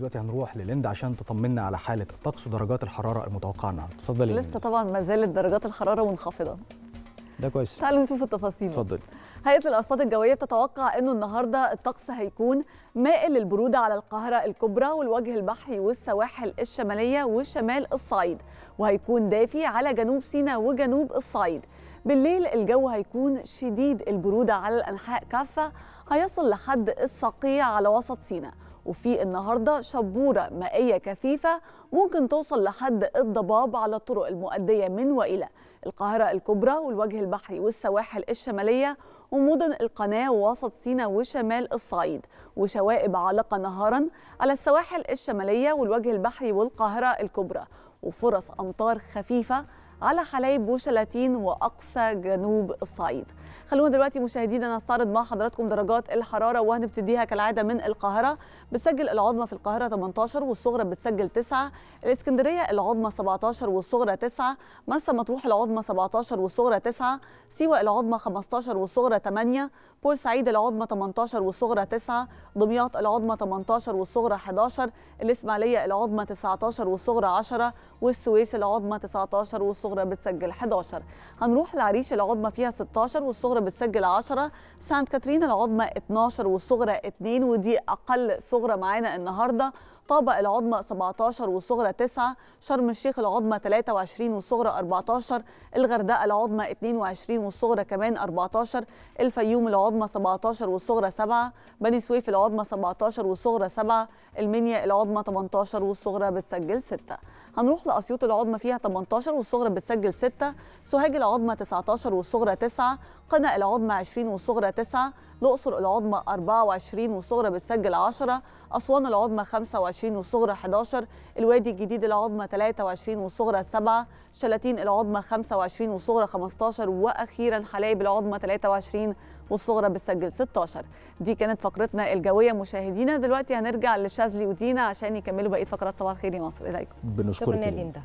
دلوقتي هنروح للند عشان تطمنا على حاله الطقس ودرجات الحراره المتوقعه النهارده اتفضلي لسه للند. طبعا ما زالت درجات الحراره منخفضه ده كويس تعالوا نشوف التفاصيل اتفضلي هيئه الارصاد الجويه بتتوقع انه النهارده الطقس هيكون مائل للبروده على القاهره الكبرى والوجه البحري والسواحل الشماليه وشمال الصعيد وهيكون دافي على جنوب سيناء وجنوب الصعيد بالليل الجو هيكون شديد البروده على الانحاء كافه هيصل لحد الصقيع على وسط سيناء وفي النهارده شبوره مائيه كثيفه ممكن توصل لحد الضباب على الطرق المؤديه من والى القاهره الكبرى والوجه البحري والسواحل الشماليه ومدن القناه ووسط سيناء وشمال الصعيد وشوائب عالقه نهارا على السواحل الشماليه والوجه البحري والقاهره الكبرى وفرص امطار خفيفه على حلايب وشلاتين وأقصى جنوب الصعيد خلونا دلوقتي مشاهدينا نستعرض مع حضراتكم درجات الحراره وهنبتديها كالعاده من القاهره بتسجل العظمى في القاهره 18 والصغرى بتسجل 9 الاسكندريه العظمى 17 والصغرى 9 مرسى مطروح العظمى 17 والصغرى 9 سيوه العظمى 15 والصغرى 8 بورسعيد العظمى 18 والصغرى 9 دمياط العظمى 18 والصغرى 11 الاسماعيليه العظمى 19 والصغرى 10 والسويس العظمى 19 والصغرى الصغرى بتسجل 11 هنروح لعريش العظمى فيها 16 والصغرى بتسجل 10 سانت كاترين العظمى 12 والصغرى 2 ودي أقل صغرى معانا النهاردة طابق العظمى 17 والصغرى 9 شرم الشيخ العظمى 23 والصغرى 14 الغردقة العظمى 22 والصغرى كمان 14 الفيوم العظمى 17 والصغرى 7 بني سويف العظمى 17 والصغرى 7 المنيا العظمى 18 والصغرى بتسجل 6 هنروح لاسيوط العظمى فيها 18 والصغرى بتسجل 6 سوهاج العظمى 19 والصغرى 9 قنا العظمى 20 والصغرى 9 الاقصر العظمى 24 والصغرى بتسجل 10 اسوان العظمى 25 والصغرى 11 الوادي الجديد العظمى 23 والصغرى 7 شلاتين العظمى 25 والصغرى 15 واخيرا حلايب العظمى 23 والصغرى بتسجل 16 دي كانت فقرتنا الجويه مشاهدينا دلوقتي هنرجع لشاذلي ودينا عشان يكملوا بقيه فقرات صباح الخير يا مصر اليكم بنشكرك